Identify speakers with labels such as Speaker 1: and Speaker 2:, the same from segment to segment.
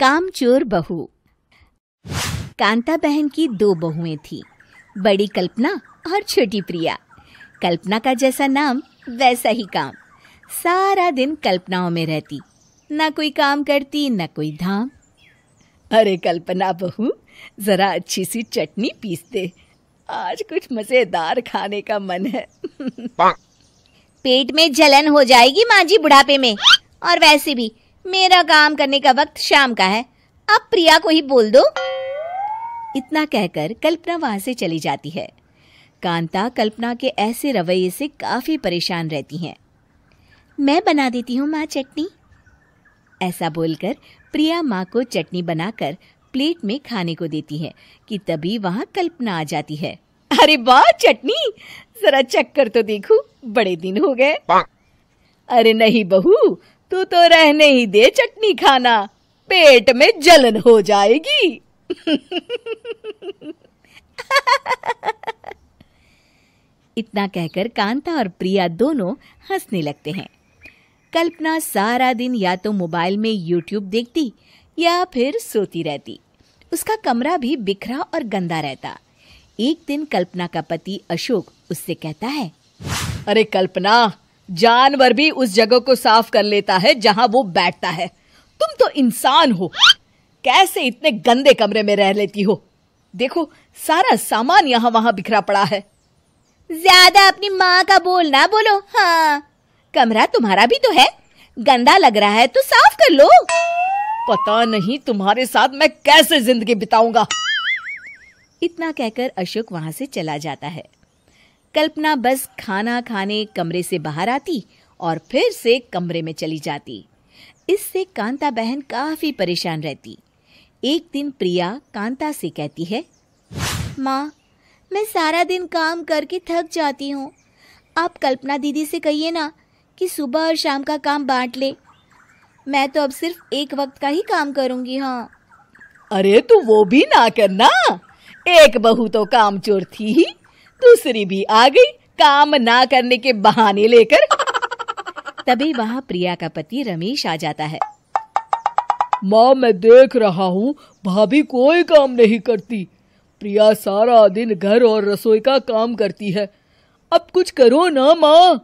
Speaker 1: कामचोर बहू कांता बहन की दो बहुएं थी बड़ी कल्पना और छोटी प्रिया कल्पना का जैसा नाम वैसा ही काम सारा दिन कल्पनाओं में रहती ना कोई काम करती ना कोई धाम अरे कल्पना बहू जरा अच्छी सी चटनी पीस दे आज कुछ मजेदार खाने का मन है पेट में जलन हो जाएगी माँ जी बुढ़ापे में और वैसे भी मेरा काम करने का वक्त शाम का है अब प्रिया को ही बोल दो इतना कहकर कल्पना वहां से चली जाती है कांता कल्पना के ऐसे रवैये से काफ़ी परेशान रहती हैं मैं बना देती हूँ माँ चटनी ऐसा बोलकर प्रिया माँ को चटनी बनाकर प्लेट में खाने को देती है कि तभी वहाँ कल्पना आ जाती है अरे वाह चटनी जरा चक्कर तो देखो बड़े दिन हो गए अरे नहीं बहू तू तो रहने ही दे चटनी खाना पेट में जलन हो जाएगी इतना कहकर कांता और प्रिया दोनों हंसने लगते हैं कल्पना सारा दिन या तो मोबाइल में यूट्यूब देखती या फिर सोती रहती उसका कमरा भी बिखरा और गंदा रहता एक दिन कल्पना का पति अशोक उससे कहता है अरे कल्पना जानवर भी उस जगह को साफ कर लेता है जहां वो बैठता है तुम तो इंसान हो कैसे इतने गंदे कमरे में रह लेती हो देखो सारा सामान यहाँ वहां बिखरा पड़ा है ज्यादा अपनी माँ का बोल ना बोलो हाँ कमरा तुम्हारा भी तो है गंदा लग रहा है तो साफ कर लो पता नहीं तुम्हारे साथ मैं कैसे जिंदगी बिताऊंगा इतना कहकर अशोक वहां से चला जाता है कल्पना बस खाना खाने कमरे से बाहर आती और फिर से कमरे में चली जाती इससे कांता बहन काफ़ी परेशान रहती एक दिन प्रिया कांता से कहती है माँ मैं सारा दिन काम करके थक जाती हूँ आप कल्पना दीदी से कहिए ना कि सुबह और शाम का काम बांट ले मैं तो अब सिर्फ एक वक्त का ही काम करूँगी हाँ अरे तू तो वो भी ना करना एक बहू तो काम चोर थी ही दूसरी भी आ गई काम ना करने के बहाने लेकर तभी वहाँ प्रिया का पति रमेश आ जाता है माँ मैं देख रहा हूँ भाभी कोई काम नहीं करती प्रिया सारा दिन घर और रसोई का काम करती है अब कुछ करो ना माँ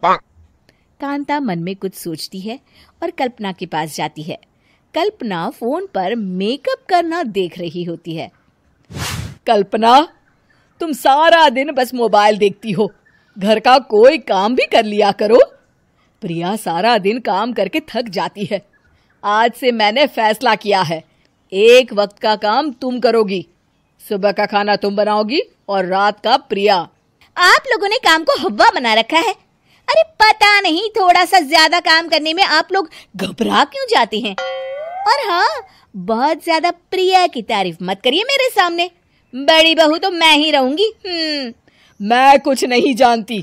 Speaker 1: कांता मन में कुछ सोचती है और कल्पना के पास जाती है कल्पना फोन पर मेकअप करना देख रही होती है कल्पना तुम सारा दिन बस मोबाइल देखती हो घर का कोई काम भी कर लिया करो प्रिया सारा दिन काम करके थक जाती है आज से मैंने फैसला किया है एक वक्त का काम तुम करोगी सुबह का खाना तुम बनाओगी और रात का प्रिया आप लोगों ने काम को हवा बना रखा है अरे पता नहीं थोड़ा सा ज्यादा काम करने में आप लोग घबरा क्यों जाते हैं और हाँ बहुत ज्यादा प्रिया की तारीफ मत करिए मेरे सामने बड़ी बहू तो मैं ही रहूंगी हम्म। मैं कुछ नहीं जानती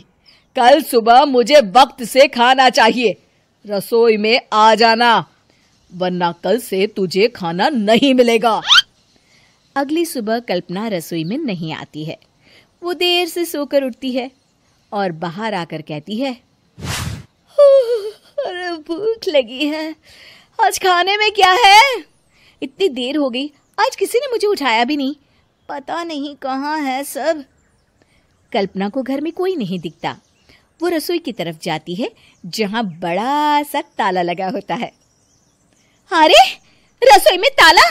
Speaker 1: कल सुबह मुझे वक्त से खाना चाहिए रसोई में आ जाना वरना कल से तुझे खाना नहीं मिलेगा अगली सुबह कल्पना रसोई में नहीं आती है वो देर से सोकर उठती है और बाहर आकर कहती है अरे भूख लगी है आज खाने में क्या है इतनी देर हो गई आज किसी ने मुझे उठाया भी नहीं पता नहीं कहाँ है सब कल्पना को घर में कोई नहीं दिखता वो रसोई की तरफ जाती है जहाँ बड़ा सा ताला लगा होता है अरे रसोई में ताला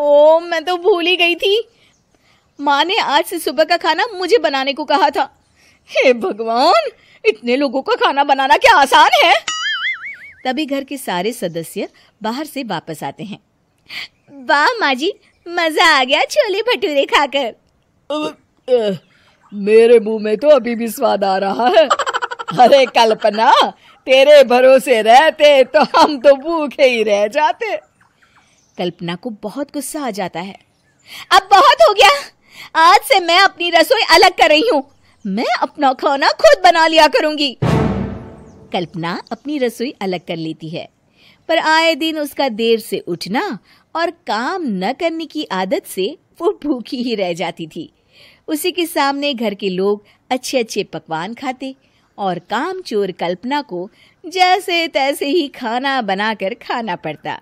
Speaker 1: ओ मैं तो भूल ही गई थी माँ ने आज से सुबह का खाना मुझे बनाने को कहा था हे भगवान इतने लोगों का खाना बनाना क्या आसान है तभी घर के सारे सदस्य बाहर से वापस आते हैं वाह माँ जी मजा आ गया छोले भटूरे खाकर मेरे मुंह में तो अभी भी स्वाद आ रहा है अरे कल्पना तेरे भरोसे रहते तो हम तो भूखे ही रह जाते कल्पना को बहुत गुस्सा आ जाता है अब बहुत हो गया आज से मैं अपनी रसोई अलग कर रही हूँ मैं अपना खाना खुद बना लिया करूंगी कल्पना अपनी रसोई अलग कर लेती है पर आए दिन उसका देर से उठना और काम न करने की आदत से वो भूखी ही रह जाती थी उसी के सामने घर के लोग अच्छे अच्छे पकवान खाते और काम चोर कल्पना को जैसे तैसे ही खाना बनाकर खाना पड़ता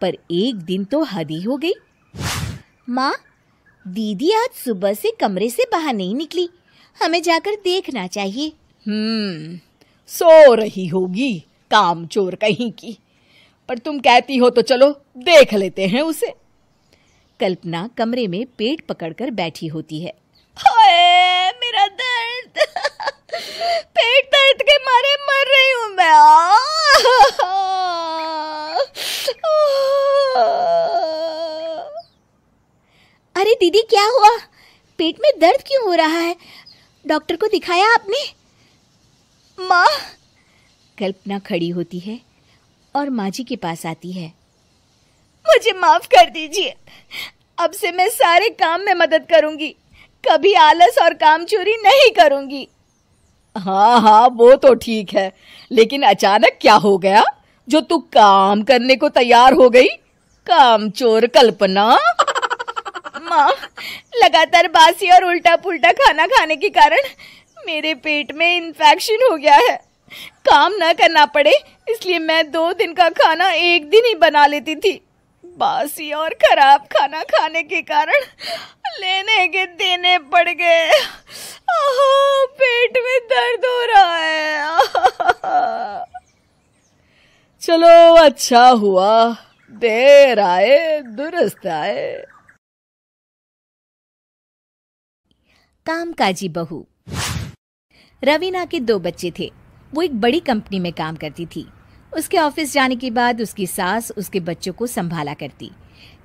Speaker 1: पर एक दिन तो हद ही हो गई माँ दीदी आज सुबह से कमरे से बाहर नहीं निकली हमें जाकर देखना चाहिए हम्म सो रही होगी काम चोर कहीं की पर तुम कहती हो तो चलो देख लेते हैं उसे कल्पना कमरे में पेट पकड़कर बैठी होती है हाय मेरा दर्द पेट दर्द के मारे मर रही हूं मैं अरे दीदी क्या हुआ पेट में दर्द क्यों हो रहा है डॉक्टर को दिखाया आपने माँ कल्पना खड़ी होती है और माजी के पास आती है मुझे माफ कर दीजिए अब से मैं सारे काम में मदद करूंगी कभी आलस और काम चोरी नहीं करूंगी हाँ हाँ वो तो ठीक है लेकिन अचानक क्या हो गया जो तू काम करने को तैयार हो गई काम चोर कल्पना माँ लगातार बासी और उल्टा पुल्टा खाना खाने के कारण मेरे पेट में इन्फेक्शन हो गया है काम ना करना पड़े इसलिए मैं दो दिन का खाना एक दिन ही बना लेती थी बासी और खराब खाना खाने के कारण लेने के देने पड़ गए पेट में दर्द हो रहा है चलो अच्छा हुआ देर आए दुरुस्त आए कामकाजी बहू रवीना के दो बच्चे थे वो एक बड़ी कंपनी में काम करती थी उसके ऑफिस जाने के बाद उसकी सास उसके बच्चों को संभाला करती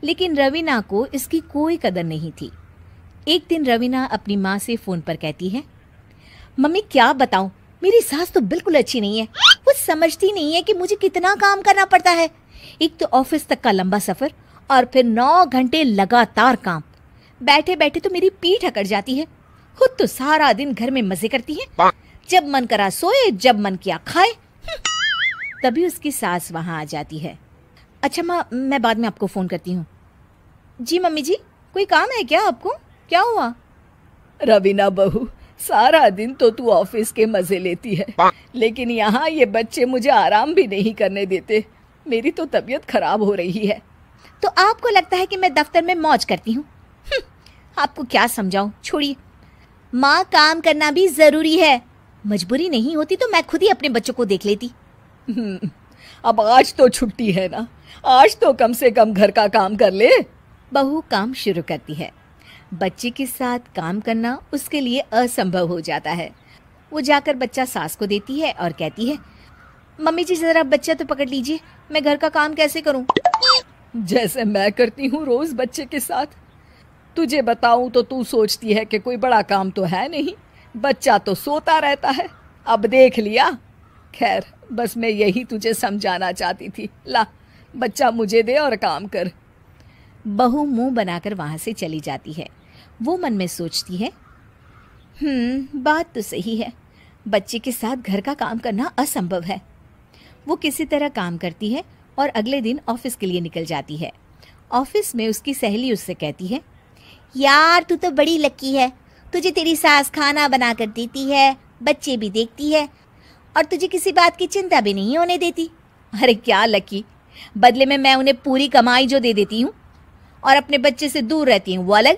Speaker 1: लेकिन रवीना को इसकी कोई कदर नहीं थी एक दिन रवीना अपनी माँ से फ़ोन पर कहती है मम्मी क्या बताऊँ मेरी सास तो बिल्कुल अच्छी नहीं है वो समझती नहीं है कि मुझे कितना काम करना पड़ता है एक तो ऑफिस तक का लंबा सफ़र और फिर नौ घंटे लगातार काम बैठे बैठे तो मेरी पीठ अकड़ जाती है खुद तो सारा दिन घर में मजे करती है जब मन करा सोए जब मन किया खाए तभी उसकी सास वहाँ आ जाती है अच्छा माँ मैं बाद में आपको फ़ोन करती हूँ जी मम्मी जी कोई काम है क्या आपको क्या हुआ रवीना बहू सारा दिन तो तू ऑफिस के मजे लेती है लेकिन यहाँ ये बच्चे मुझे आराम भी नहीं करने देते मेरी तो तबीयत खराब हो रही है तो आपको लगता है कि मैं दफ्तर में मौज करती हूँ हम्म, आपको क्या समझाऊ छोड़िए माँ काम करना भी ज़रूरी है मजबूरी नहीं होती तो मैं खुद ही अपने बच्चों को देख लेती अब आज तो छुट्टी है ना आज तो कम से कम घर का काम कर ले बहू काम शुरू करती है बच्चे के साथ काम करना उसके लिए असंभव हो जाता है वो जाकर बच्चा सास को देती है और कहती है मम्मी जी जरा बच्चा तो पकड़ लीजिए मैं घर का काम कैसे करूं जैसे मैं करती हूँ रोज बच्चे के साथ तुझे बताऊं तो तू सोचती है कि कोई बड़ा काम तो है नहीं बच्चा तो सोता रहता है अब देख लिया खैर बस मैं यही तुझे समझाना चाहती थी ला बच्चा मुझे दे और काम कर बहू मुंह बनाकर वहां से चली जाती है वो मन में सोचती है हम्म, बात तो सही है बच्चे के साथ घर का काम करना असंभव है वो किसी तरह काम करती है और अगले दिन ऑफिस के लिए निकल जाती है ऑफिस में उसकी सहेली उससे कहती है यार तू तो बड़ी लकी है तुझे तेरी सास खाना बना कर देती है बच्चे भी देखती है और तुझे किसी बात की चिंता भी नहीं होने देती अरे क्या लकी बदले में मैं उन्हें पूरी कमाई जो दे देती हूँ और अपने बच्चे से दूर रहती हूँ वो अलग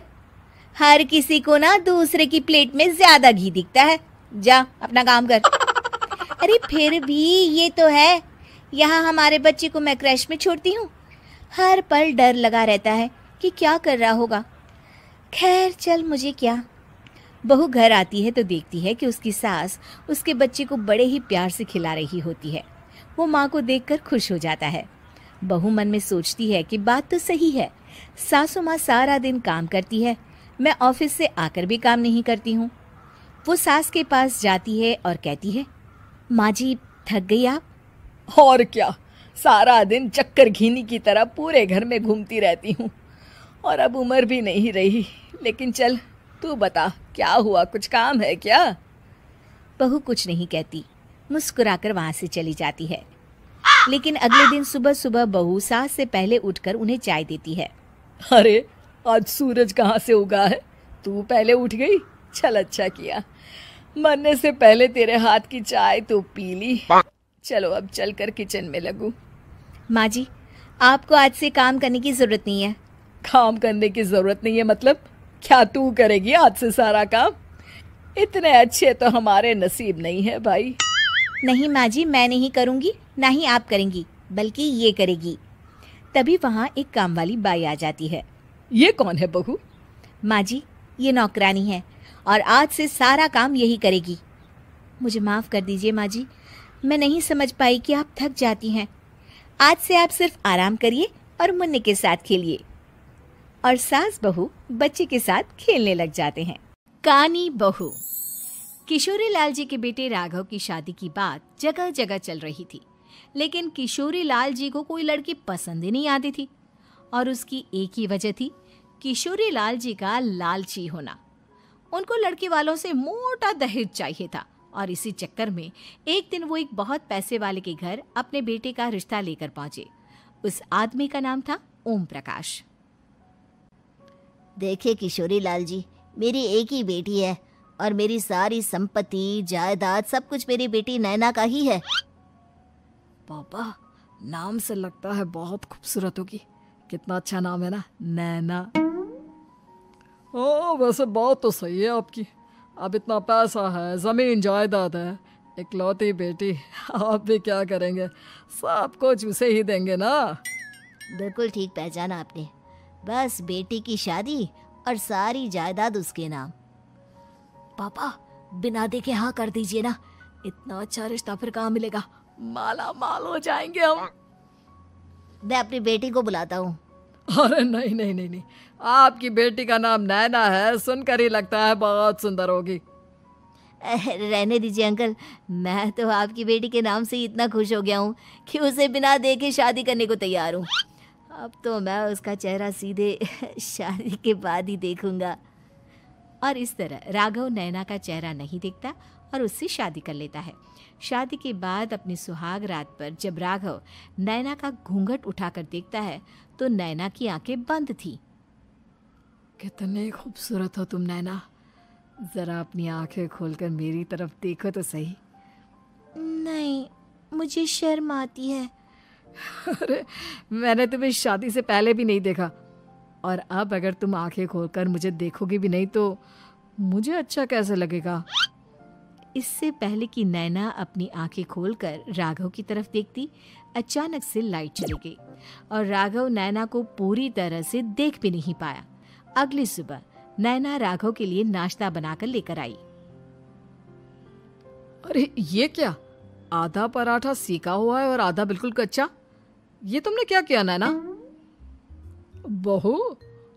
Speaker 1: हर किसी को ना दूसरे की प्लेट में ज्यादा घी दिखता है जा अपना काम कर अरे फिर भी ये तो है यहाँ हमारे बच्चे को मैं क्रैश में छोड़ती हूँ हर पल डर लगा रहता है कि क्या कर रहा होगा खैर चल मुझे क्या बहू घर आती है तो देखती है कि उसकी सास उसके बच्चे को बड़े ही प्यार से खिला रही होती है वो माँ को देख खुश हो जाता है बहू मन में सोचती है कि बात तो सही है सासू माँ सारा दिन काम करती है मैं ऑफिस से आकर भी काम नहीं करती हूँ वो सास के पास जाती है और कहती है माँ जी थक गई आप और क्या सारा दिन चक्कर घीनी की तरह पूरे घर में घूमती रहती हूँ और अब उम्र भी नहीं रही लेकिन चल तू बता क्या हुआ कुछ काम है क्या बहू कुछ नहीं कहती मुस्कुराकर वहाँ से चली जाती है लेकिन अगले दिन सुबह सुबह बहू सास से पहले उठकर उन्हें चाय देती है अरे आज सूरज कहाँ से उगा है तू पहले उठ गई चल अच्छा किया मरने से पहले तेरे हाथ की चाय तो पी ली चलो अब चल कर किचन में लगू माँ जी आपको आज से काम करने की जरूरत नहीं है काम करने की जरूरत नहीं है मतलब क्या तू करेगी आज से सारा काम इतने अच्छे तो हमारे नसीब नहीं है भाई नहीं माँ जी मैं नहीं करूँगी ना ही आप करेंगी बल्कि ये करेगी तभी वहाँ एक काम वाली बाई आ जाती है ये कौन है बहू माँ जी ये नौकरानी है और आज से सारा काम यही करेगी मुझे माफ़ कर दीजिए माँ जी मैं नहीं समझ पाई कि आप थक जाती हैं आज से आप सिर्फ आराम करिए और मुन्ने के साथ खेलिए और सास बहू बच्चे के साथ खेलने लग जाते हैं कानी बहू किशोरी लाल जी के बेटे राघव की शादी की बात जगह जगह चल रही थी लेकिन किशोरी लाल जी को कोई लड़की पसंद ही नहीं आती थी और उसकी एक ही वजह थी किशोरी लाल जी का लालची होना उनको लड़के वालों से मोटा दहेज चाहिए था और इसी चक्कर में एक दिन वो एक बहुत पैसे वाले के घर अपने बेटे का रिश्ता लेकर पहुंचे उस आदमी का नाम था ओम प्रकाश देखे किशोरी लाल जी मेरी एक ही बेटी है और मेरी सारी संपत्ति जायदाद सब कुछ मेरी बेटी नैना का ही है पापा नाम से लगता है बहुत खूबसूरत होगी कितना अच्छा नाम है ना नैना ओ वैसे बात तो सही है आपकी अब इतना पैसा है ज़मीन जायदाद है इकलौती बेटी आप भी क्या करेंगे सब कुछ उसे ही देंगे ना बिल्कुल ठीक पहचाना आपने बस बेटी की शादी और सारी जायदाद उसके नाम पापा बिना देखे हाँ कर दीजिए ना इतना अच्छा रिश्ता फिर कहाँ मिलेगा माला माल हो जाएंगे हम मैं अपनी बेटी को बुलाता हूँ अरे नहीं नहीं नहीं नहीं आपकी बेटी का नाम नैना है सुनकर ही लगता है बहुत सुंदर होगी रहने दीजिए अंकल मैं तो आपकी बेटी के नाम से ही इतना खुश हो गया हूँ कि उसे बिना देखे शादी करने को तैयार हूँ अब तो मैं उसका चेहरा सीधे शादी के बाद ही देखूंगा और इस तरह राघव नैना का चेहरा नहीं देखता और उससे शादी कर लेता है शादी के बाद अपनी सुहाग रात पर जब राघव नैना का घूंघट उठाकर देखता है तो नैना की आंखें बंद थी कितने खूबसूरत हो तुम नैना ज़रा अपनी आंखें खोलकर मेरी तरफ देखो तो सही नहीं मुझे शर्म आती है अरे मैंने तुम्हें शादी से पहले भी नहीं देखा और अब अगर तुम आंखें खोलकर मुझे देखोगे भी नहीं तो मुझे अच्छा कैसे लगेगा इससे पहले कि नैना अपनी आंखें खोलकर राघव की तरफ देखती अचानक से लाइट चली गई और राघव नैना को पूरी तरह से देख भी नहीं पाया अगली सुबह नैना राघव के लिए नाश्ता बनाकर लेकर आई अरे ये क्या आधा पराठा सीखा हुआ है और आधा बिल्कुल कच्चा ये तुमने क्या किया नैना बहू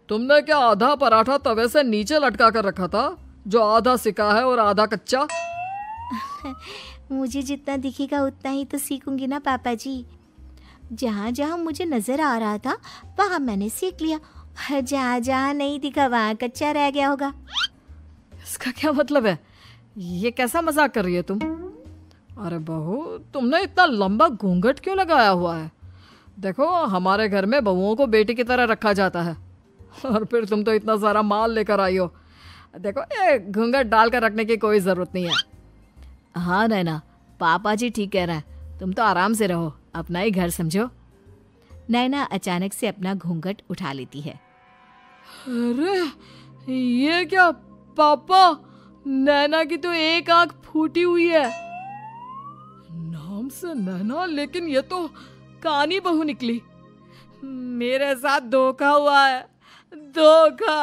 Speaker 1: तुमने क्या आधा पराठा तवे से नीचे लटका कर रखा था जो आधा सिका है और आधा कच्चा मुझे जितना दिखेगा उतना ही तो सीखूंगी ना पापा जी जहाँ जहाँ मुझे नजर आ रहा था वहाँ मैंने सीख लिया जहाँ जहाँ नहीं दिखा वहाँ कच्चा रह गया होगा इसका क्या मतलब है ये कैसा मजाक कर रही है तुम अरे बहू तुमने इतना लंबा घूंघट क्यों लगाया हुआ है देखो हमारे घर में बहुओं को बेटी की तरह रखा जाता है और फिर तुम तो इतना सारा माल लेकर आई हो देखो ये घूंघट डाल कर रखने की कोई ज़रूरत नहीं है हाँ नैना पापा जी ठीक कह रहे हैं तुम तो आराम से रहो अपना ही घर समझो नैना अचानक से अपना घूंघट उठा लेती है अरे ये क्या पापा नैना की तो एक आंख फूटी हुई है नाम से नैना लेकिन ये तो कानी बहु निकली मेरे साथ धोखा हुआ है धोखा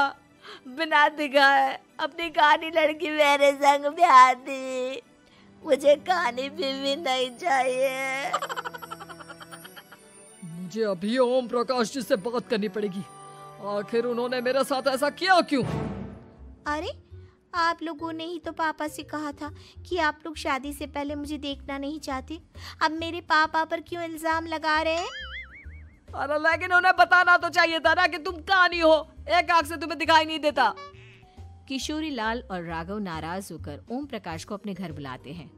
Speaker 1: बिना दिखा है अपनी कहानी लड़की मेरे संग ब्याह दी मुझे कहानी बीवी नहीं चाहिए मुझे अभी ओम प्रकाश जी से बात करनी पड़ेगी आखिर उन्होंने मेरे साथ ऐसा किया क्यों अरे आप लोगों ने ही तो पापा से कहा था कि आप लोग शादी से पहले मुझे देखना नहीं चाहते अब मेरे पापा पर क्यों इल्ज़ाम लगा रहे हैं अरे लेकिन उन्हें बताना तो चाहिए था ना कि तुम कहानी हो एक आंख से तुम्हें दिखाई नहीं देता किशोरी लाल और राघव नाराज होकर ओम प्रकाश को अपने घर बुलाते हैं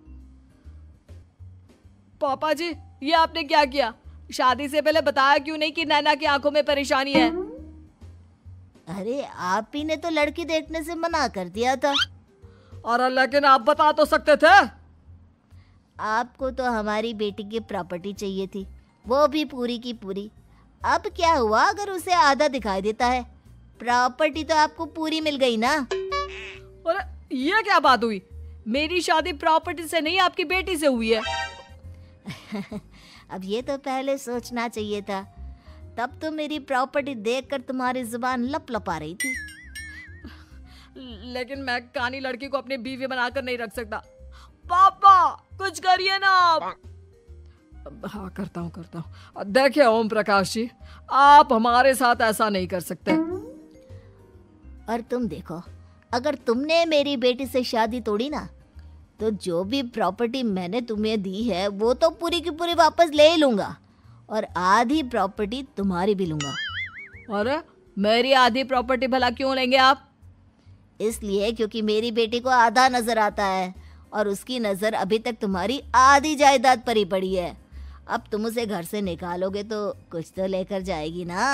Speaker 1: पापा जी ये आपने क्या किया शादी से पहले बताया क्यों नहीं कि नैना की आंखों में परेशानी है अरे आप ही ने तो लड़की देखने से मना कर दिया था और लेकिन आप बता तो सकते थे आपको तो हमारी बेटी की प्रॉपर्टी चाहिए थी वो भी पूरी की पूरी अब क्या हुआ अगर उसे आधा दिखाई देता है प्रॉपर्टी तो आपको पूरी मिल गई ना और ये क्या बात हुई मेरी शादी प्रॉपर्टी से नहीं आपकी बेटी से हुई है अब ये तो पहले सोचना चाहिए था तब तो मेरी प्रॉपर्टी देखकर तुम्हारी जुबान लप लपा रही थी लेकिन मैं कानी लड़की को अपने बीवी बनाकर नहीं रख सकता पापा कुछ करिए ना आप हाँ करता हूँ करता हूँ देखिए ओम प्रकाश जी आप हमारे साथ ऐसा नहीं कर सकते और तुम देखो अगर तुमने मेरी बेटी से शादी तोड़ी ना तो जो भी प्रॉपर्टी मैंने तुम्हें दी है वो तो पूरी की पूरी वापस ले ही लूंगा और आधी प्रॉपर्टी तुम्हारी भी लूंगा अरे मेरी आधी प्रॉपर्टी भला क्यों लेंगे आप इसलिए क्योंकि मेरी बेटी को आधा नजर आता है और उसकी नजर अभी तक तुम्हारी आधी जायदाद पर ही पड़ी है अब तुम उसे घर से निकालोगे तो कुछ तो लेकर जाएगी ना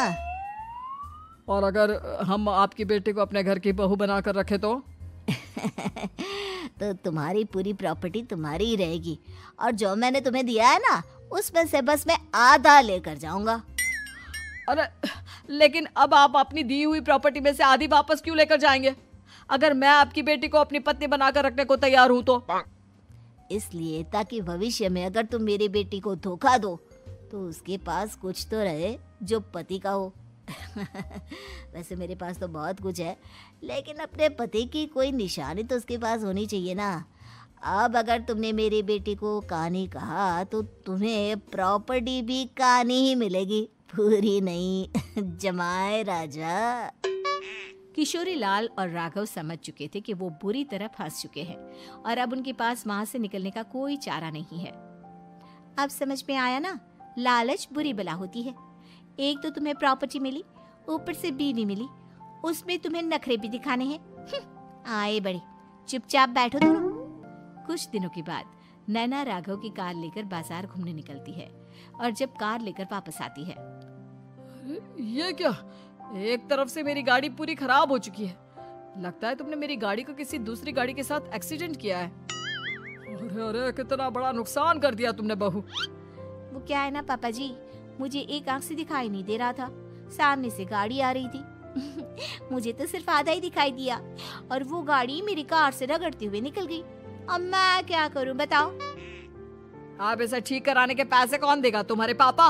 Speaker 1: और अगर हम आपकी बेटी को अपने घर की बहू बना कर रखे तो तो तुम्हारी पूरी प्रॉपर्टी तुम्हारी ही रहेगी और जो मैंने तुम्हें दिया है ना उसमें से बस मैं आधा लेकर जाऊंगा अरे लेकिन अब आप अपनी दी हुई प्रॉपर्टी में से आधी वापस क्यों लेकर जाएंगे अगर मैं आपकी बेटी को अपनी पत्नी बनाकर रखने को तैयार हूँ तो इसलिए ताकि भविष्य में अगर तुम मेरी बेटी को धोखा दो तो उसके पास कुछ तो रहे जो पति का हो वैसे मेरे पास तो बहुत कुछ है लेकिन अपने पति की कोई निशानी तो उसके पास होनी चाहिए ना अब अगर तुमने मेरी बेटी को कहानी कहा तो तुम्हें प्रॉपर्टी भी कहानी ही मिलेगी पूरी नहीं जमाए राजा किशोरी लाल और राघव समझ चुके थे कि वो बुरी तरह फंस चुके हैं और अब उनके पास वहां से निकलने का कोई चारा नहीं है अब समझ में आया ना लालच बुरी बला होती है एक तो तुम्हें प्रॉपर्टी मिली ऊपर से बीवी मिली उसमें तुम्हें नखरे भी दिखाने हैं आए बड़े चुपचाप बैठो दोनों कुछ दिनों के बाद नैना राघव की कार लेकर बाजार घूमने निकलती है और जब कार लेकर वापस आती है ये क्या एक तरफ से मेरी गाड़ी पूरी खराब हो चुकी है लगता है तुमने मेरी गाड़ी को किसी दूसरी गाड़ी के साथ एक्सीडेंट किया है अरे अरे कितना बड़ा नुकसान कर दिया तुमने बहू वो क्या है ना पापा जी मुझे एक आंख से दिखाई नहीं दे रहा था सामने से गाड़ी आ रही थी मुझे तो सिर्फ आधा ही दिखाई दिया और वो गाड़ी मेरी कार से रगड़ते हुए निकल गई अब मैं क्या करूं बताओ आप इसे ठीक कराने के पैसे कौन देगा तुम्हारे पापा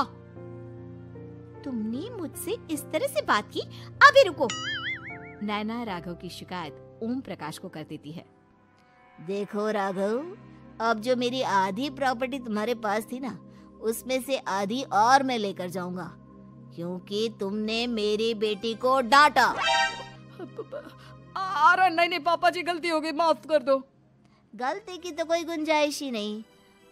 Speaker 1: तुमने मुझसे इस तरह से बात की अभी रुको नैना राघव की शिकायत ओम प्रकाश को कर देती है देखो राघव अब जो मेरी आधी प्रॉपर्टी तुम्हारे पास थी ना उसमें से आधी और मैं लेकर जाऊंगा क्योंकि तुमने मेरी बेटी को डांटा नहीं नहीं पापा जी गलती हो गई माफ कर दो गलती की तो कोई गुंजाइश ही नहीं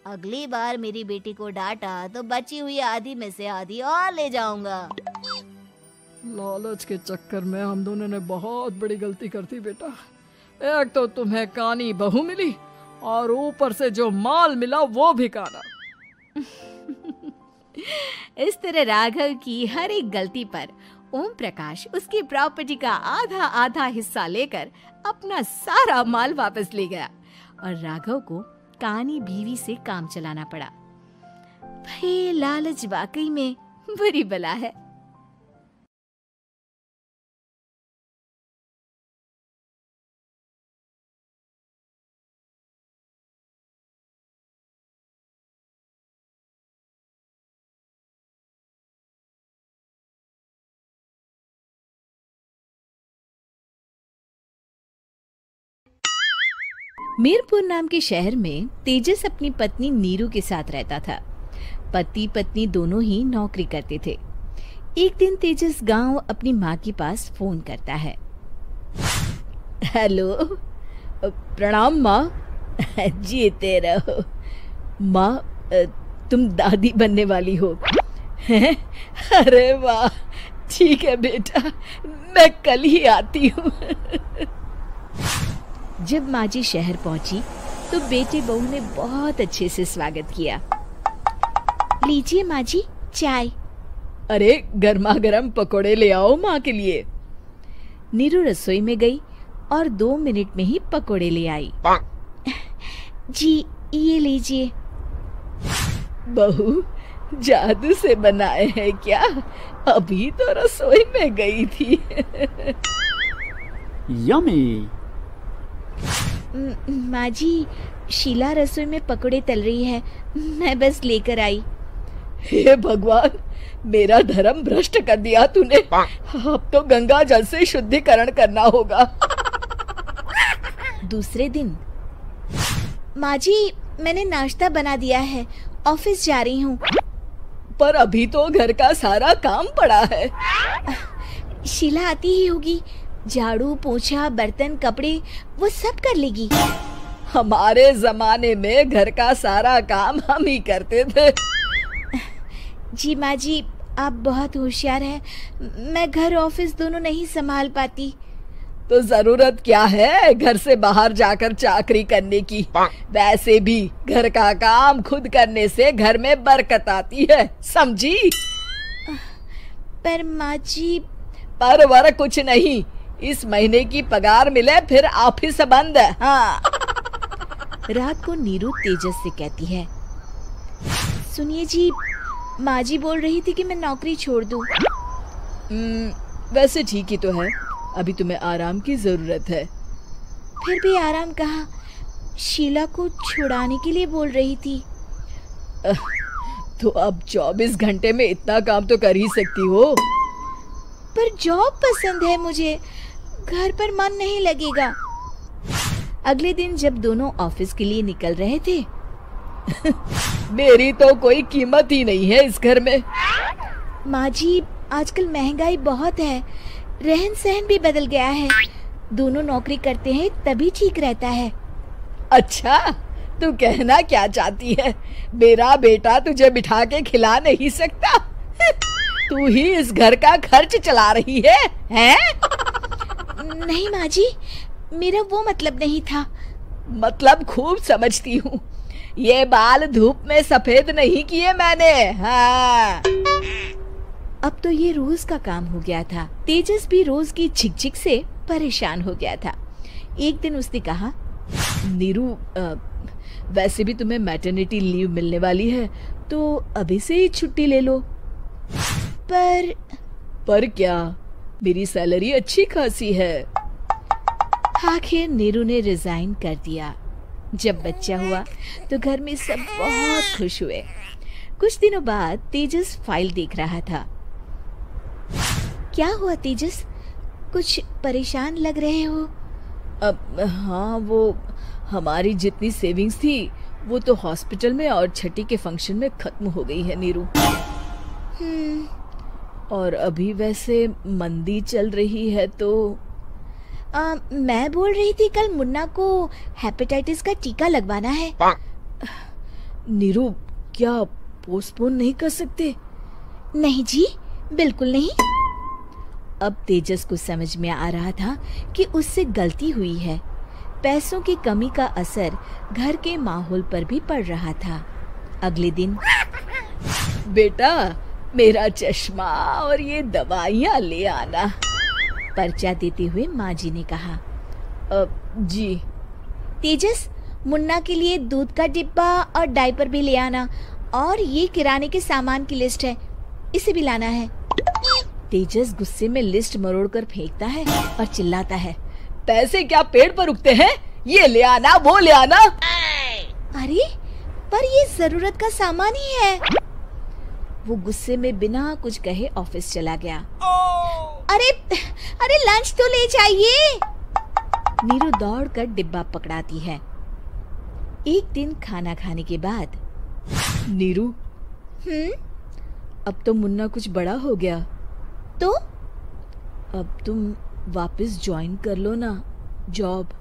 Speaker 1: अगली बार मेरी बेटी को डांटा तो बची हुई आधी में से आधी और ले जाऊंगा लालच के चक्कर में हम दोनों ने बहुत बड़ी गलती कर दी बेटा एक तो तुम्हें कानी बहू मिली और ऊपर से जो माल मिला वो भी काना इस तरह राघव की हर एक गलती पर ओम प्रकाश उसकी प्रॉपर्टी का आधा आधा हिस्सा लेकर अपना सारा माल वापस ले गया और राघव को कानी बीवी से काम चलाना पड़ा भाई लालच वाकई में बुरी बला है मीरपुर नाम के शहर में तेजस अपनी पत्नी नीरू के साथ रहता था पति पत्नी दोनों ही नौकरी करते थे एक दिन तेजस गांव अपनी माँ के पास फोन करता है हेलो प्रणाम माँ जीते रहो माँ तुम दादी बनने वाली हो है? अरे वाह ठीक है बेटा मैं कल ही आती हूँ जब माँ जी शहर पहुंची तो बेटे बहू ने बहुत अच्छे से स्वागत किया लीजिए माँ जी चाय अरे गर्मा गर्म पकौड़े ले आओ माँ के लिए नीरू रसोई में गई और दो मिनट में ही पकौड़े ले आई जी ये लीजिए बहू जादू से बनाए हैं क्या अभी तो रसोई में गई थी यमी माँ जी शीला रसोई में पकौड़े तल रही है मैं बस लेकर आई हे भगवान मेरा धर्म भ्रष्ट कर दिया तूने अब तो गंगा जल से शुद्धिकरण करना होगा दूसरे दिन माँ जी मैंने नाश्ता बना दिया है ऑफिस जा रही हूँ पर अभी तो घर का सारा काम पड़ा है शीला आती ही होगी झाड़ू पोछा बर्तन कपड़े वो सब कर लेगी हमारे जमाने में घर का सारा काम हम ही करते थे जी माँ जी आप बहुत होशियार हैं मैं घर ऑफिस दोनों नहीं संभाल पाती तो जरूरत क्या है घर से बाहर जाकर चाकरी करने की वैसे भी घर का काम खुद करने से घर में बरकत आती है समझी पर माँ जी पर वर कुछ नहीं इस महीने की पगार मिले फिर ऑफिस बंद हाँ रात को नीरू तेजस से कहती है सुनिए जी माँ जी बोल रही थी कि मैं नौकरी छोड़ दूँ वैसे ठीक ही तो है अभी तुम्हें आराम की जरूरत है फिर भी आराम कहा शीला को छुड़ाने के लिए बोल रही थी तो अब 24 घंटे में इतना काम तो कर ही सकती हो पर जॉब पसंद है मुझे घर पर मन नहीं लगेगा अगले दिन जब दोनों ऑफिस के लिए निकल रहे थे मेरी तो कोई कीमत ही नहीं है इस घर में माँ जी आजकल महंगाई बहुत है रहन सहन भी बदल गया है दोनों नौकरी करते हैं तभी ठीक रहता है अच्छा तू कहना क्या चाहती है मेरा बेटा तुझे बिठा के खिला नहीं सकता तू ही इस घर का खर्च चला रही है है? नहीं माँ जी मेरा वो मतलब नहीं था मतलब खूब समझती हूँ ये बाल धूप में सफेद नहीं किए मैंने हाँ अब तो ये रोज का काम हो गया था तेजस भी रोज की झिकझिक से परेशान हो गया था एक दिन उसने कहा नीरू वैसे भी तुम्हें मैटरनिटी लीव मिलने वाली है तो अभी से ही छुट्टी ले लो पर पर क्या मेरी सैलरी अच्छी खासी है आखिर नीरू ने रिजाइन कर दिया जब बच्चा हुआ तो घर में सब बहुत खुश हुए कुछ दिनों बाद तेजस फाइल देख रहा था क्या हुआ तेजस कुछ परेशान लग रहे हो अब हाँ वो हमारी जितनी सेविंग्स थी वो तो हॉस्पिटल में और छठी के फंक्शन में खत्म हो गई है नीरू हम्म। और अभी वैसे मंदी चल रही है तो आ, मैं बोल रही थी कल मुन्ना को हेपेटाइटिस का टीका लगवाना है नीरू क्या पोस्टपोन नहीं कर सकते नहीं जी बिल्कुल नहीं अब तेजस को समझ में आ रहा था कि उससे गलती हुई है पैसों की कमी का असर घर के माहौल पर भी पड़ रहा था अगले दिन बेटा मेरा चश्मा और ये दवाइयाँ ले आना पर्चा देते हुए माँ जी ने कहा जी तेजस मुन्ना के लिए दूध का डिब्बा और डायपर भी ले आना और ये किराने के सामान की लिस्ट है इसे भी लाना है तेजस गुस्से में लिस्ट मरोड़ कर फेंकता है और चिल्लाता है पैसे क्या पेड़ पर उगते हैं ये ले आना वो ले आना अरे पर ये जरूरत का सामान ही है वो गुस्से में बिना कुछ कहे ऑफिस चला गया oh! अरे अरे लंच तो ले जाइए नीरू कर डिब्बा पकड़ाती है एक दिन खाना खाने के बाद नीरू हम्म अब तो मुन्ना कुछ बड़ा हो गया तो अब तुम वापस ज्वाइन कर लो ना जॉब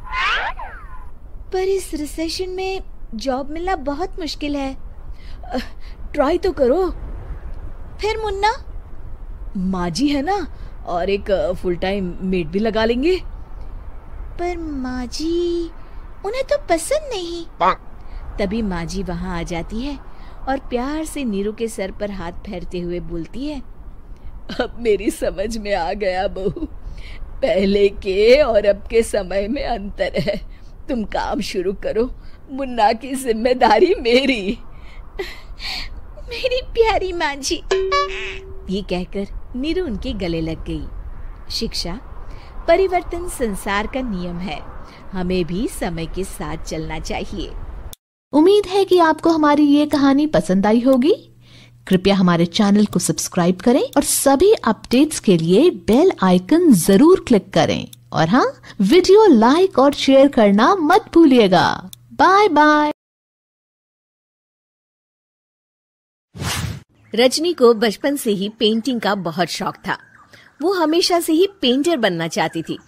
Speaker 1: पर इस रिसेशन में जॉब मिलना बहुत मुश्किल है ट्राई तो करो फिर मुन्ना माँ जी है ना और एक फुल टाइम मेड भी लगा लेंगे पर माँ जी उन्हें तो पसंद नहीं तभी माँ जी वहाँ आ जाती है और प्यार से नीरू के सर पर हाथ फेरते हुए बोलती है अब मेरी समझ में आ गया बहू पहले के और अब के समय में अंतर है तुम काम शुरू करो मुन्ना की जिम्मेदारी मेरी मेरी प्यारी माँ जी ये कहकर नीरू उनके गले लग गई शिक्षा परिवर्तन संसार का नियम है हमें भी समय के साथ चलना चाहिए उम्मीद है कि आपको हमारी ये कहानी पसंद आई होगी कृपया हमारे चैनल को सब्सक्राइब करें और सभी अपडेट्स के लिए बेल आइकन जरूर क्लिक करें और हाँ वीडियो लाइक और शेयर करना मत भूलिएगा बाय बाय रजनी को बचपन से ही पेंटिंग का बहुत शौक था वो हमेशा से ही पेंटर बनना चाहती थी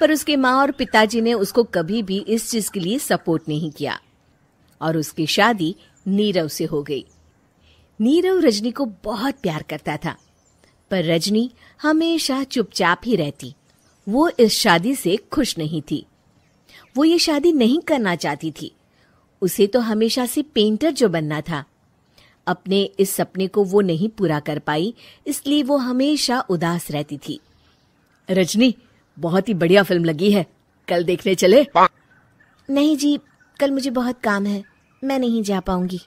Speaker 1: पर उसके माँ और पिताजी ने उसको कभी भी इस चीज के लिए सपोर्ट नहीं किया और उसकी शादी नीरव से हो गई नीरव रजनी को बहुत प्यार करता था पर रजनी हमेशा चुपचाप ही रहती वो इस शादी से खुश नहीं थी वो ये शादी नहीं करना चाहती थी उसे तो हमेशा से पेंटर जो बनना था अपने इस सपने को वो नहीं पूरा कर पाई इसलिए वो हमेशा उदास रहती थी रजनी बहुत ही बढ़िया फिल्म लगी है कल देखने चले नहीं जी कल मुझे बहुत काम है मैं नहीं जा पाऊंगी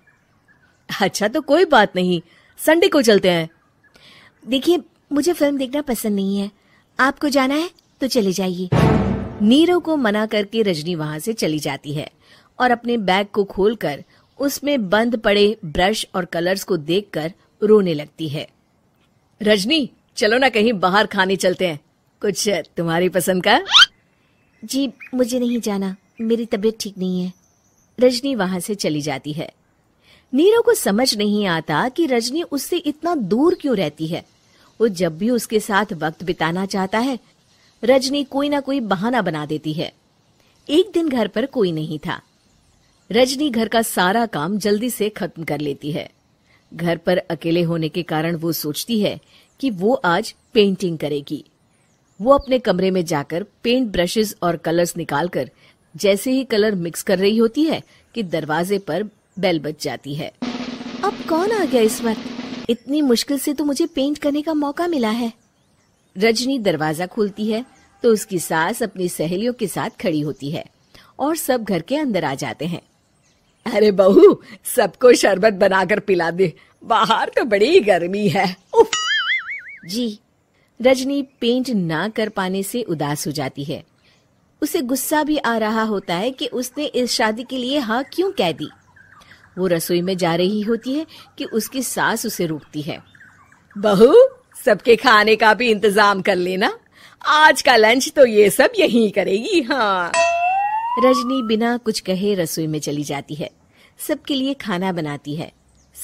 Speaker 1: अच्छा तो कोई बात नहीं संडे को चलते हैं देखिए मुझे फिल्म देखना पसंद नहीं है आपको जाना है तो चले जाइए नीरव को मना करके रजनी वहां से चली जाती है और अपने बैग को खोलकर उसमें बंद पड़े ब्रश और कलर्स को देखकर रोने लगती है रजनी चलो ना कहीं बाहर खाने चलते हैं कुछ तुम्हारी पसंद का जी मुझे नहीं जाना मेरी तबीयत ठीक नहीं है रजनी वहां से चली जाती है नीरो को समझ नहीं आता कि रजनी उससे इतना दूर क्यों रहती है वो जब भी उसके साथ वक्त बिताना चाहता है रजनी कोई ना कोई बहाना बना देती है एक दिन घर पर कोई नहीं था रजनी घर का सारा काम जल्दी से खत्म कर लेती है घर पर अकेले होने के कारण वो सोचती है कि वो आज पेंटिंग करेगी वो अपने कमरे में जाकर पेंट ब्रशेस और कलर्स निकालकर जैसे ही कलर मिक्स कर रही होती है कि दरवाजे पर बेल बच जाती है अब कौन आ गया इस वक्त इतनी मुश्किल से तो मुझे पेंट करने का मौका मिला है रजनी दरवाजा खोलती है तो उसकी सास अपनी सहेलियों के साथ खड़ी होती है और सब घर के अंदर आ जाते हैं अरे बहू सबको शरबत बनाकर पिला दे बाहर तो बड़ी गर्मी है जी रजनी पेंट ना कर पाने से उदास हो जाती है उसे गुस्सा भी आ रहा होता है कि उसने इस शादी के लिए हाँ क्यों कह दी वो रसोई में जा रही होती है कि उसकी सास उसे रोकती है बहू सबके खाने का भी इंतजाम कर लेना आज का लंच तो ये सब यहीं करेगी हाँ रजनी बिना कुछ कहे रसोई में चली जाती है सबके लिए खाना बनाती है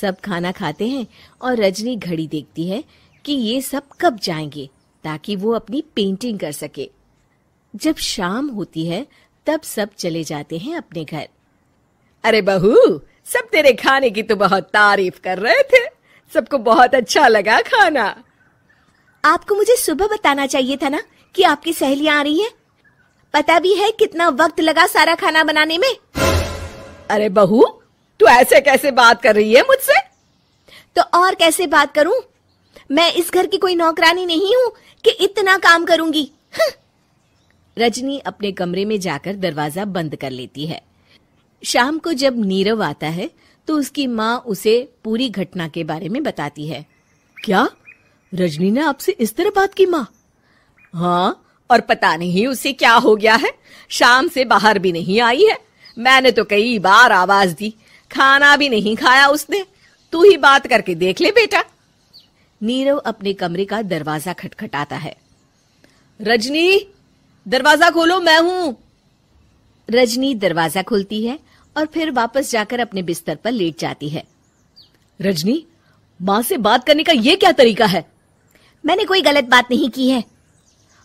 Speaker 1: सब खाना खाते हैं और रजनी घड़ी देखती है कि ये सब कब जाएंगे ताकि वो अपनी पेंटिंग कर सके जब शाम होती है तब सब चले जाते हैं अपने घर अरे बहू सब तेरे खाने की तो बहुत तारीफ कर रहे थे सबको बहुत अच्छा लगा खाना आपको मुझे सुबह बताना चाहिए था ना कि आपकी सहेलियां आ रही हैं पता भी है कितना वक्त लगा सारा खाना बनाने में अरे बहू तू ऐसे कैसे बात कर रही है मुझसे तो और कैसे बात करूं मैं इस घर की कोई नौकरानी नहीं हूं कि इतना काम करूंगी रजनी अपने कमरे में जाकर दरवाजा बंद कर लेती है शाम को जब नीरव आता है तो उसकी माँ उसे पूरी घटना के बारे में बताती है क्या रजनी ने आपसे इस तरह बात की माँ हाँ और पता नहीं उसे क्या हो गया है शाम से बाहर भी नहीं आई है मैंने तो कई बार आवाज दी खाना भी नहीं खाया उसने तू ही बात करके देख ले बेटा नीरव अपने कमरे का दरवाजा खटखटाता है रजनी दरवाजा खोलो मैं हूं रजनी दरवाजा खोलती है और फिर वापस जाकर अपने बिस्तर पर लेट जाती है रजनी मां से बात करने का यह क्या तरीका है मैंने कोई गलत बात नहीं की है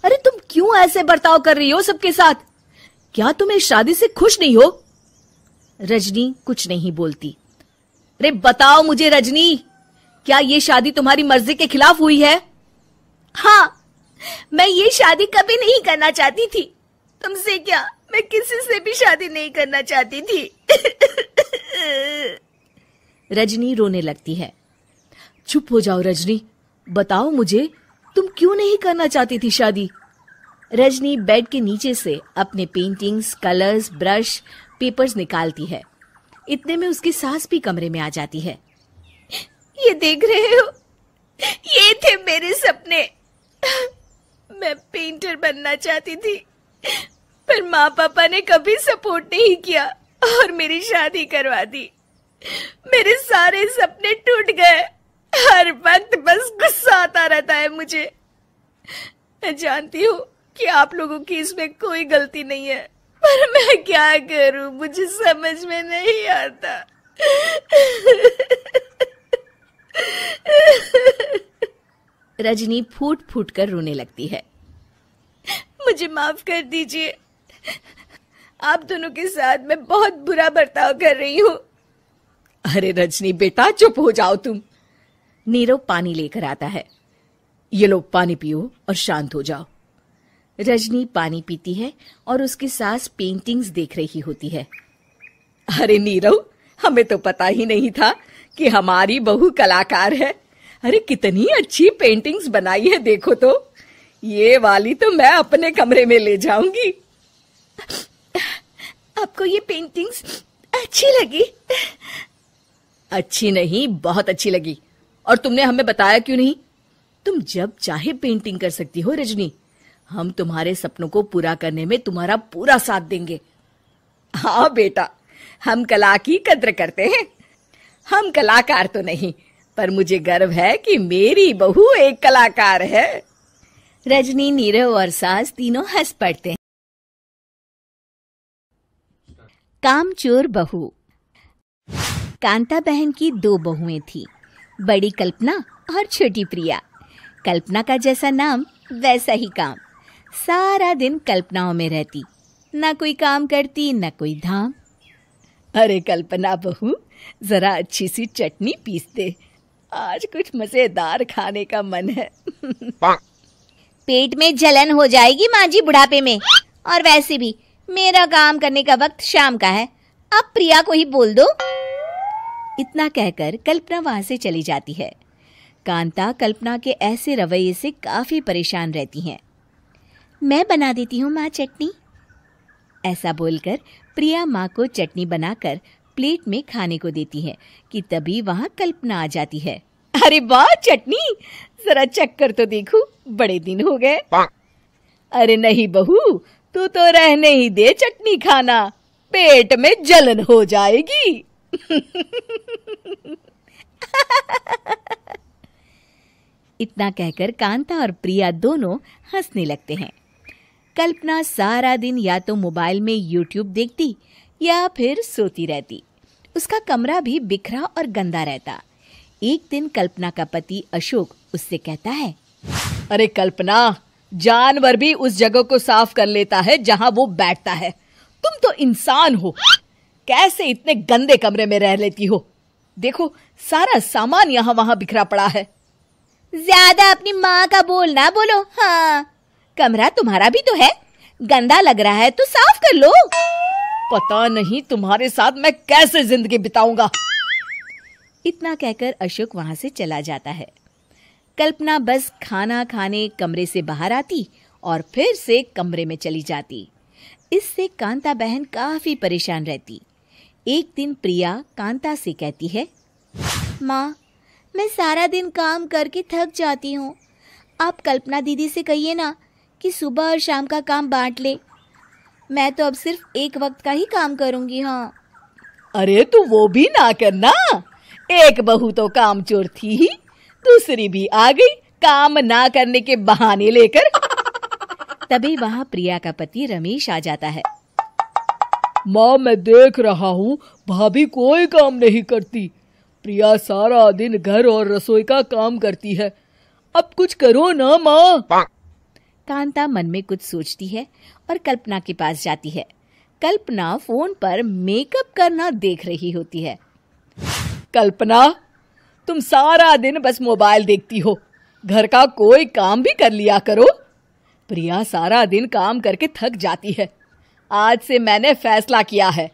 Speaker 1: अरे तुम क्यों ऐसे बर्ताव कर रही हो सबके साथ क्या तुम इस शादी से खुश नहीं हो रजनी कुछ नहीं बोलती अरे बताओ मुझे रजनी क्या ये शादी तुम्हारी मर्जी के खिलाफ हुई है हाँ मैं ये शादी कभी नहीं करना चाहती थी तुमसे क्या मैं किसी से भी शादी नहीं करना चाहती थी रजनी रोने लगती है चुप हो जाओ रजनी बताओ मुझे तुम क्यों नहीं करना चाहती थी शादी रजनी बेड के नीचे से अपने पेंटिंग्स कलर्स ब्रश पेपर्स निकालती है इतने में उसकी सास भी कमरे में आ जाती है ये देख रहे हो ये थे मेरे सपने मैं पेंटर बनना चाहती थी पर माँ पापा ने कभी सपोर्ट नहीं किया और मेरी शादी करवा दी मेरे सारे सपने टूट गए हर वक्त बस गुस्सा आता रहता है मुझे मैं जानती हूँ कि आप लोगों की इसमें कोई गलती नहीं है पर मैं क्या करूँ मुझे समझ में नहीं आता रजनी फूट फूट कर रोने लगती है मुझे माफ कर दीजिए आप दोनों के साथ मैं बहुत बुरा बर्ताव कर रही हूँ अरे रजनी बेटा चुप हो जाओ तुम नीरव पानी लेकर आता है ये लो पानी पियो और शांत हो जाओ रजनी पानी पीती है और उसकी सास पेंटिंग्स देख रही होती है अरे नीरव हमें तो पता ही नहीं था कि हमारी बहू कलाकार है अरे कितनी अच्छी पेंटिंग्स बनाई है देखो तो ये वाली तो मैं अपने कमरे में ले जाऊंगी आपको ये पेंटिंग्स अच्छी लगी अच्छी नहीं बहुत अच्छी लगी और तुमने हमें बताया क्यों नहीं तुम जब चाहे पेंटिंग कर सकती हो रजनी हम तुम्हारे सपनों को पूरा करने में तुम्हारा पूरा साथ देंगे हाँ बेटा हम कला की कद्र करते हैं हम कलाकार तो नहीं पर मुझे गर्व है कि मेरी बहू एक कलाकार है रजनी नीरव और सास तीनों हंस पड़ते हैं कामचोर बहू कांता बहन की दो बहुएं थीं। बड़ी कल्पना और छोटी प्रिया कल्पना का जैसा नाम वैसा ही काम सारा दिन कल्पनाओं में रहती ना कोई काम करती ना कोई धाम अरे कल्पना बहू ज़रा अच्छी सी चटनी पीस दे आज कुछ मज़ेदार खाने का मन है पेट में जलन हो जाएगी माँ जी बुढ़ापे में और वैसे भी मेरा काम करने का वक्त शाम का है अब प्रिया को ही बोल दो इतना कहकर कल्पना वहां से चली जाती है कांता कल्पना के ऐसे रवैये से काफ़ी परेशान रहती हैं मैं बना देती हूँ माँ चटनी ऐसा बोलकर प्रिया माँ को चटनी बनाकर प्लेट में खाने को देती है कि तभी वहाँ कल्पना आ जाती है अरे वाह चटनी जरा चेक कर तो देखू बड़े दिन हो गए अरे नहीं बहू तू तो रहने ही दे चटनी खाना पेट में जलन हो जाएगी इतना कहकर कांता और प्रिया दोनों हंसने लगते हैं कल्पना सारा दिन या तो मोबाइल में यूट्यूब देखती या फिर सोती रहती उसका कमरा भी बिखरा और गंदा रहता एक दिन कल्पना का पति अशोक उससे कहता है अरे कल्पना जानवर भी उस जगह को साफ कर लेता है जहाँ वो बैठता है तुम तो इंसान हो कैसे इतने गंदे कमरे में रह लेती हो देखो सारा सामान यहाँ वहाँ बिखरा पड़ा है ज्यादा अपनी माँ का बोल ना बोलो हाँ कमरा तुम्हारा भी तो है गंदा लग रहा है तो साफ कर लो पता नहीं तुम्हारे साथ मैं कैसे जिंदगी बिताऊंगा इतना कहकर अशोक वहां से चला जाता है कल्पना बस खाना खाने कमरे से बाहर आती और फिर से कमरे में चली जाती इससे कांता बहन काफी परेशान रहती एक दिन प्रिया कांता से कहती है माँ मैं सारा दिन काम करके थक जाती हूँ आप कल्पना दीदी से कहिए ना कि सुबह और शाम का काम बांट ले मैं तो अब सिर्फ एक वक्त का ही काम करूँगी हाँ अरे तू वो भी ना करना एक बहू तो काम चोर थी ही दूसरी भी आ गई काम ना करने के बहाने लेकर तभी वहाँ प्रिया का पति रमेश आ जाता है माँ मैं देख रहा हूँ भाभी कोई काम नहीं करती प्रिया सारा दिन घर और रसोई का काम करती है अब कुछ करो ना माँ कांता मन में कुछ सोचती है और कल्पना के पास जाती है कल्पना फोन पर मेकअप करना देख रही होती है कल्पना तुम सारा दिन बस मोबाइल देखती हो घर का कोई काम भी कर लिया करो प्रिया सारा दिन काम करके थक जाती है आज से मैंने फैसला किया है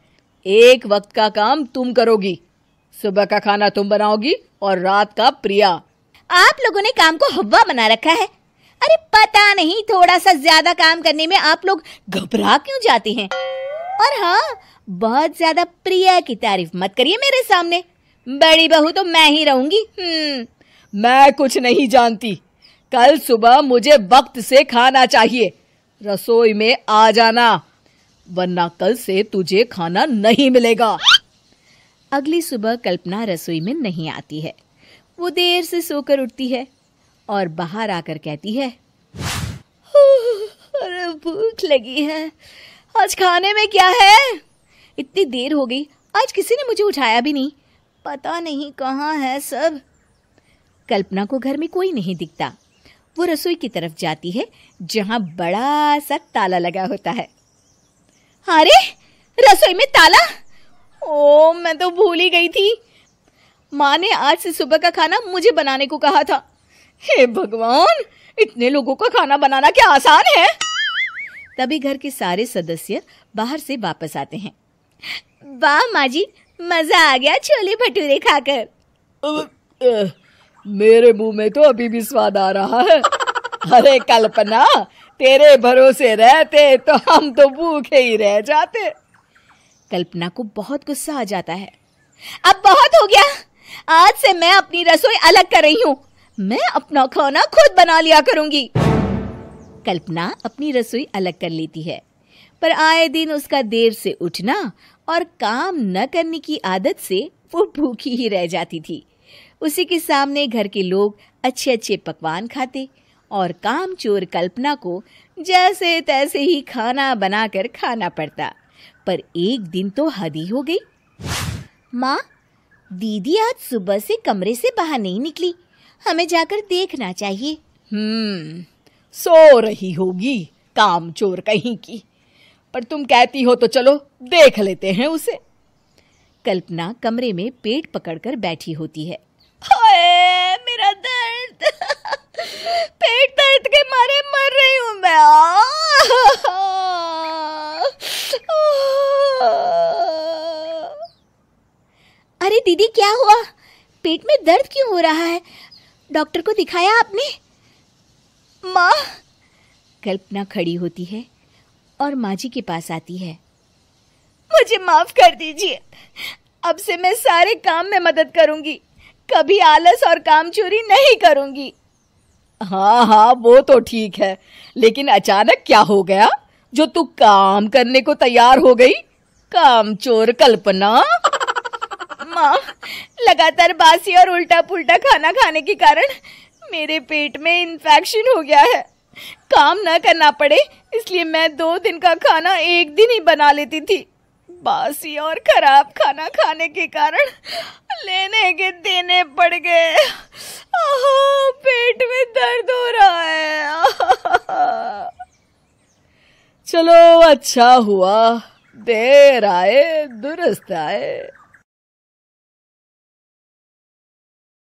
Speaker 1: एक वक्त का काम तुम करोगी सुबह का खाना तुम बनाओगी और रात का प्रिया आप लोगों ने काम को हवा बना रखा है अरे पता नहीं थोड़ा सा ज्यादा काम करने में आप लोग घबरा क्यों जाते हैं और हाँ बहुत ज्यादा प्रिया की तारीफ मत करिए मेरे सामने बड़ी बहू तो मैं ही रहूंगी हम्म। मैं कुछ नहीं जानती कल सुबह मुझे वक्त से खाना चाहिए रसोई में आ जाना वरना कल से तुझे खाना नहीं मिलेगा अगली सुबह कल्पना रसोई में नहीं आती है वो देर से सोकर उठती है और बाहर आकर कहती है अरे भूख लगी है आज खाने में क्या है इतनी देर हो गई आज किसी ने मुझे उठाया भी नहीं पता नहीं कहाँ है सब कल्पना को घर में कोई नहीं दिखता वो रसोई की तरफ जाती है जहाँ बड़ा सा ताला लगा होता है अरे रसोई में ताला ओ मैं तो भूल ही गई थी माँ ने आज से सुबह का खाना मुझे बनाने को कहा था हे भगवान इतने लोगों का खाना बनाना क्या आसान है तभी घर के सारे सदस्य बाहर से वापस आते हैं वाह माँ जी मजा आ गया छोले भटूरे खाकर मेरे मुंह में तो अभी भी स्वाद आ रहा है अरे कल्पना तेरे भरोसे रहते तो हम तो भूखे ही रह जाते कल्पना को बहुत गुस्सा आ जाता है अब बहुत हो गया आज से मैं अपनी रसोई अलग कर रही हूँ मैं अपना खाना खुद बना लिया करूंगी कल्पना अपनी रसोई अलग कर लेती है पर आए दिन उसका देर से उठना और काम न करने की आदत से वो भूखी ही रह जाती थी उसी के सामने घर के लोग अच्छे अच्छे पकवान खाते और कामचोर कल्पना को जैसे तैसे ही खाना बनाकर खाना पड़ता पर एक दिन तो हदी हो गई माँ दीदी आज सुबह से कमरे से बाहर नहीं निकली हमें जाकर देखना चाहिए हम्म सो रही होगी काम चोर कहीं की पर तुम कहती हो तो चलो देख लेते हैं उसे कल्पना कमरे में पेट पकड़कर बैठी होती है हाय मेरा पेट दर्द के मारे मर रही हूँ मैं अरे दीदी क्या हुआ पेट में दर्द क्यों हो रहा है डॉक्टर को दिखाया आपने माँ कल्पना खड़ी होती है और माँ जी के पास आती है मुझे माफ कर दीजिए अब से मैं सारे काम में मदद करूंगी कभी आलस और काम चोरी नहीं करूंगी हाँ हाँ वो तो ठीक है लेकिन अचानक क्या हो गया जो तू काम करने को तैयार हो गई काम चोर कल्पना माँ लगातार बासी और उल्टा पुल्टा खाना खाने के कारण मेरे पेट में इन्फेक्शन हो गया है काम ना करना पड़े इसलिए मैं दो दिन का खाना एक दिन ही बना लेती थी बासी और खराब खाना खाने के कारण लेने के देने पड़ गए पेट में दर्द हो रहा है चलो अच्छा हुआ देर आए दुरुस्त आए